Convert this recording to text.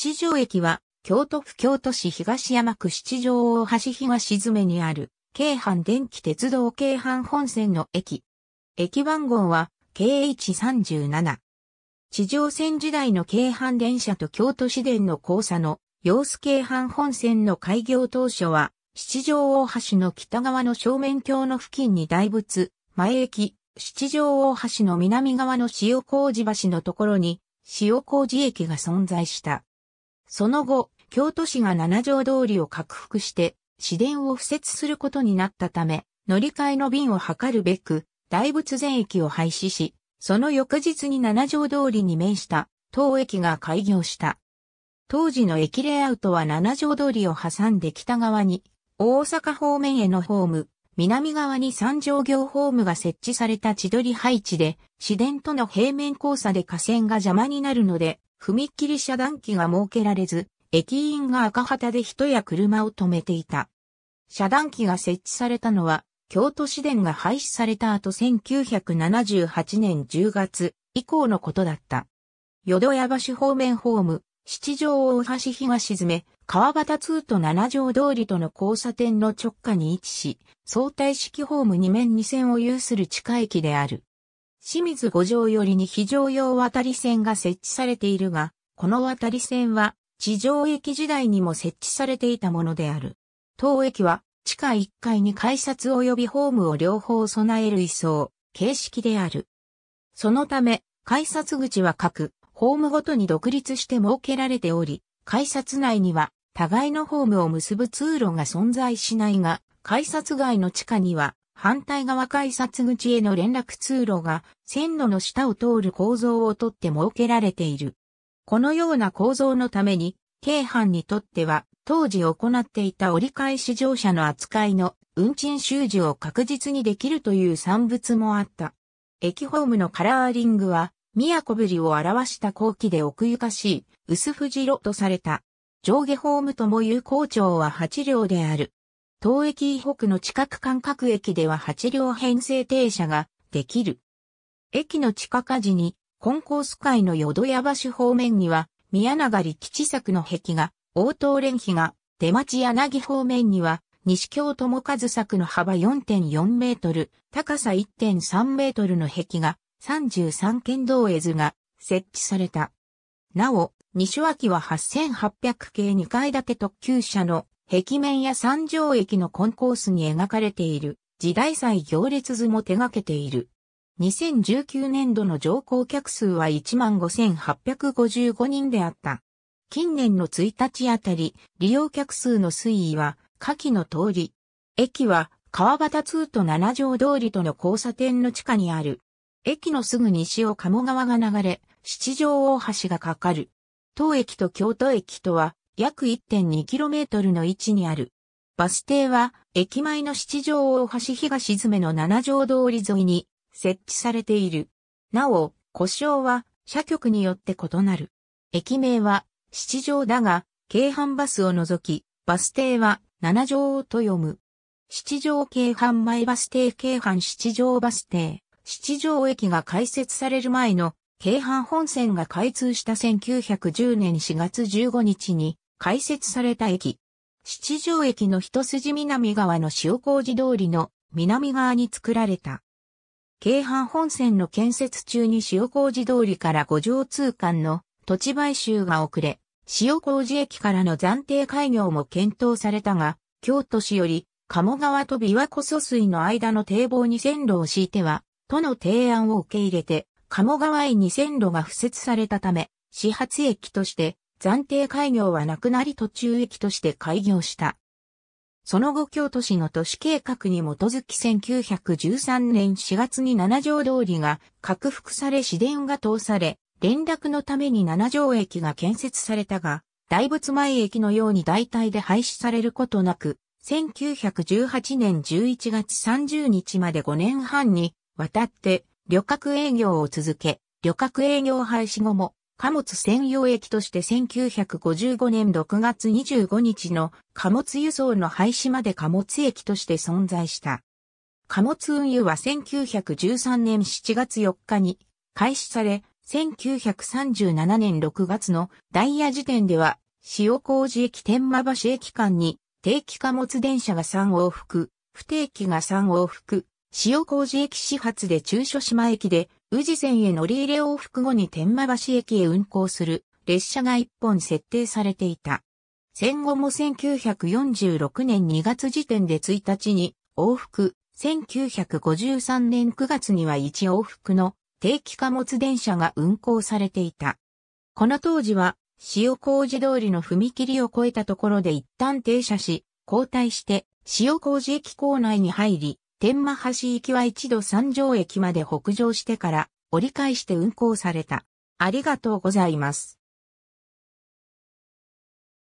七条駅は、京都府京都市東山区七条大橋東詰にある、京阪電気鉄道京阪本線の駅。駅番号は、KH37。地上線時代の京阪電車と京都市電の交差の、様子京阪本線の開業当初は、七条大橋の北側の正面橋の付近に大仏、前駅、七条大橋の南側の塩麹橋のところに、塩麹駅が存在した。その後、京都市が七条通りを拡幅して、市電を敷設することになったため、乗り換えの便を図るべく、大仏前駅を廃止し、その翌日に七条通りに面した当駅が開業した。当時の駅レイアウトは七条通りを挟んで北側に大阪方面へのホーム、南側に三条行ホームが設置された地取り配置で、市電との平面交差で河川が邪魔になるので、踏切遮断機が設けられず、駅員が赤旗で人や車を止めていた。遮断機が設置されたのは、京都市電が廃止された後1978年10月以降のことだった。淀屋橋方面ホーム、七条大橋東詰め、川端通と七条通りとの交差点の直下に位置し、相対式ホーム2面2線を有する地下駅である。清水五条寄りに非常用渡り線が設置されているが、この渡り線は地上駅時代にも設置されていたものである。当駅は地下1階に改札及びホームを両方備える位相、形式である。そのため、改札口は各、ホームごとに独立して設けられており、改札内には、互いのホームを結ぶ通路が存在しないが、改札外の地下には、反対側改札口への連絡通路が線路の下を通る構造をとって設けられている。このような構造のために、京阪にとっては当時行っていた折り返し乗車の扱いの運賃収受を確実にできるという産物もあった。駅ホームのカラーリングは、都ぶりを表した後期で奥ゆかしい、薄藤色とされた。上下ホームとも有校長は8両である。当駅以北の近く間隔駅では8両編成停車ができる。駅の地下火事に、コンコース界の淀屋橋方面には、宮流基地作の壁が、応答連碑が、出町柳方面には、西京友和作の幅4.4メートル、高さ1.3メートルの壁が、33県道絵図が設置された。なお、西脇は8800系2階建て特急車の壁面や三条駅のコンコースに描かれている時代祭行列図も手掛けている。2019年度の乗降客数は15,855人であった。近年の1日あたり、利用客数の推移は、下記の通り。駅は、川端通と七条通りとの交差点の地下にある。駅のすぐ西を鴨川が流れ、七条大橋がかかる。当駅と京都駅とは、約 1.2km の位置にある。バス停は、駅前の七条大橋東詰の七条通り沿いに設置されている。なお、故障は、社局によって異なる。駅名は、七条だが、京阪バスを除き、バス停は、七条と読む。七条京阪前バス停京阪七条バス停。七条駅が開設される前の京阪本線が開通した1910年4月15日に開設された駅。七条駅の一筋南側の塩麹通りの南側に作られた。京阪本線の建設中に塩麹通りから五条通館の土地買収が遅れ、塩麹駅からの暫定開業も検討されたが、京都市より鴨川と琵琶湖疎水の間の堤防に線路を敷いては、都の提案を受け入れて、鴨川へに線路が付設されたため、始発駅として暫定開業はなくなり途中駅として開業した。その後京都市の都市計画に基づき1913年4月に七条通りが拡幅され市電が通され、連絡のために七条駅が建設されたが、大仏前駅のように代替で廃止されることなく、1918年11月30日まで5年半にわたって旅客営業を続け、旅客営業廃止後も貨物専用駅として1955年6月25日の貨物輸送の廃止まで貨物駅として存在した。貨物運輸は1913年7月4日に開始され、1937年6月のダイヤ時点では、塩麹駅天間橋駅間に定期貨物電車が3往復、不定期が3往復、塩麹駅始発で中所島駅で宇治線へ乗り入れ往復後に天満橋駅へ運行する列車が一本設定されていた。戦後も1946年2月時点で1日に往復、1953年9月には1往復の定期貨物電車が運行されていた。この当時は塩工事通りの踏切を越えたところで一旦停車し、交代して塩工事駅構内に入り、天満橋行きは一度三条駅まで北上してから折り返して運行された。ありがとうございます。